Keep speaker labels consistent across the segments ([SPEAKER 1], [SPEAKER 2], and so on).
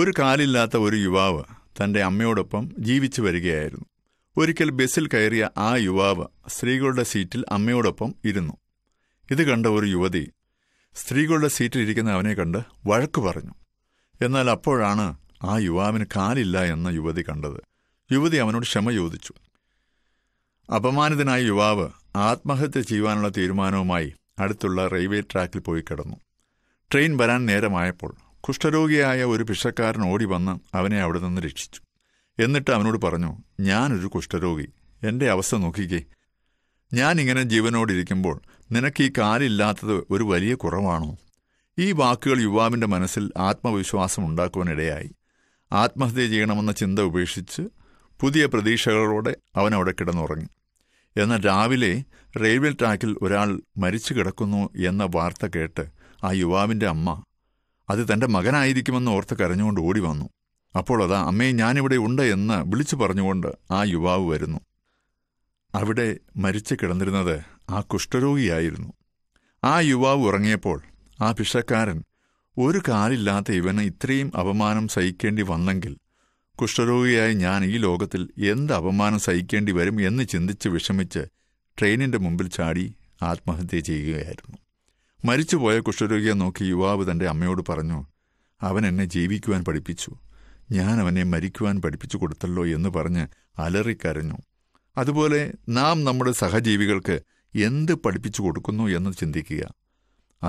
[SPEAKER 1] ഒരു കാലില്ലാത്ത ഒരു യുവാവ് തൻ്റെ അമ്മയോടൊപ്പം ജീവിച്ചു വരികയായിരുന്നു ഒരിക്കൽ ബസ്സിൽ കയറിയ ആ യുവാവ് സ്ത്രീകളുടെ സീറ്റിൽ അമ്മയോടൊപ്പം ഇരുന്നു ഇത് കണ്ട ഒരു യുവതി സ്ത്രീകളുടെ സീറ്റിൽ ഇരിക്കുന്ന അവനെ കണ്ട് വഴക്ക് പറഞ്ഞു എന്നാൽ അപ്പോഴാണ് ആ യുവാവിന് കാലില്ല എന്ന യുവതി കണ്ടത് യുവതി അവനോട് ക്ഷമ ചോദിച്ചു അപമാനിതനായ യുവാവ് ആത്മഹത്യ ചെയ്യുവാനുള്ള തീരുമാനവുമായി അടുത്തുള്ള റെയിൽവേ ട്രാക്കിൽ പോയി കിടന്നു ട്രെയിൻ വരാൻ നേരമായപ്പോൾ കുഷ്ഠരോഗിയായ ഒരു ഭിക്ഷക്കാരൻ ഓടി വന്ന് അവനെ അവിടെ നിന്ന് രക്ഷിച്ചു എന്നിട്ട് അവനോട് പറഞ്ഞു ഞാനൊരു കുഷ്ഠരോഗി എൻ്റെ അവസ്ഥ നോക്കിക്കേ ഞാനിങ്ങനെ ജീവനോടിരിക്കുമ്പോൾ നിനക്ക് ഈ കാലില്ലാത്തത് ഒരു വലിയ കുറവാണോ ഈ വാക്കുകൾ യുവാവിൻ്റെ മനസ്സിൽ ആത്മവിശ്വാസം ഉണ്ടാക്കുവാനിടയായി ആത്മഹത്യ ചെയ്യണമെന്ന ചിന്ത ഉപേക്ഷിച്ച് പുതിയ പ്രതീക്ഷകളോടെ അവൻ അവിടെ കിടന്നുറങ്ങി എന്നാൽ രാവിലെ റെയിൽവേ ട്രാക്കിൽ ഒരാൾ മരിച്ചു കിടക്കുന്നു എന്ന വാർത്ത കേട്ട് ആ യുവാവിൻ്റെ അമ്മ അത് തൻ്റെ മകനായിരിക്കുമെന്ന് ഓർത്ത് കരഞ്ഞുകൊണ്ട് ഓടി വന്നു അപ്പോൾ അതാ അമ്മയെ ഞാനിവിടെ ഉണ്ട് എന്ന് വിളിച്ചു പറഞ്ഞുകൊണ്ട് ആ യുവാവ് വരുന്നു അവിടെ മരിച്ചു കിടന്നിരുന്നത് ആ കുഷ്ഠരോഗിയായിരുന്നു ആ യുവാവ് ഉറങ്ങിയപ്പോൾ ആ ഭിക്ഷക്കാരൻ ഒരു കാലില്ലാത്ത ഇവന് ഇത്രയും അപമാനം സഹിക്കേണ്ടി വന്നെങ്കിൽ കുഷ്ഠരോഗിയായ ഞാൻ ഈ ലോകത്തിൽ എന്ത് അപമാനം സഹിക്കേണ്ടി വരും എന്ന് ചിന്തിച്ച് വിഷമിച്ച് ട്രെയിനിൻ്റെ മുമ്പിൽ ചാടി ആത്മഹത്യ ചെയ്യുകയായിരുന്നു മരിച്ചുപോയ കുഷ്ഠരോഗിയെ നോക്കി യുവാവ് തൻ്റെ അമ്മയോട് പറഞ്ഞു അവൻ എന്നെ ജീവിക്കുവാൻ പഠിപ്പിച്ചു ഞാൻ അവനെ മരിക്കുവാൻ പഠിപ്പിച്ചു കൊടുത്തല്ലോ എന്ന് പറഞ്ഞ് അലറിക്കരഞ്ഞു അതുപോലെ നാം നമ്മുടെ സഹജീവികൾക്ക് എന്ത് പഠിപ്പിച്ചു കൊടുക്കുന്നു എന്ന് ചിന്തിക്കുക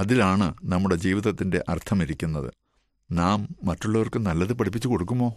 [SPEAKER 1] അതിലാണ് നമ്മുടെ ജീവിതത്തിൻ്റെ അർത്ഥമിരിക്കുന്നത് നാം മറ്റുള്ളവർക്ക് നല്ലത് പഠിപ്പിച്ചു കൊടുക്കുമോ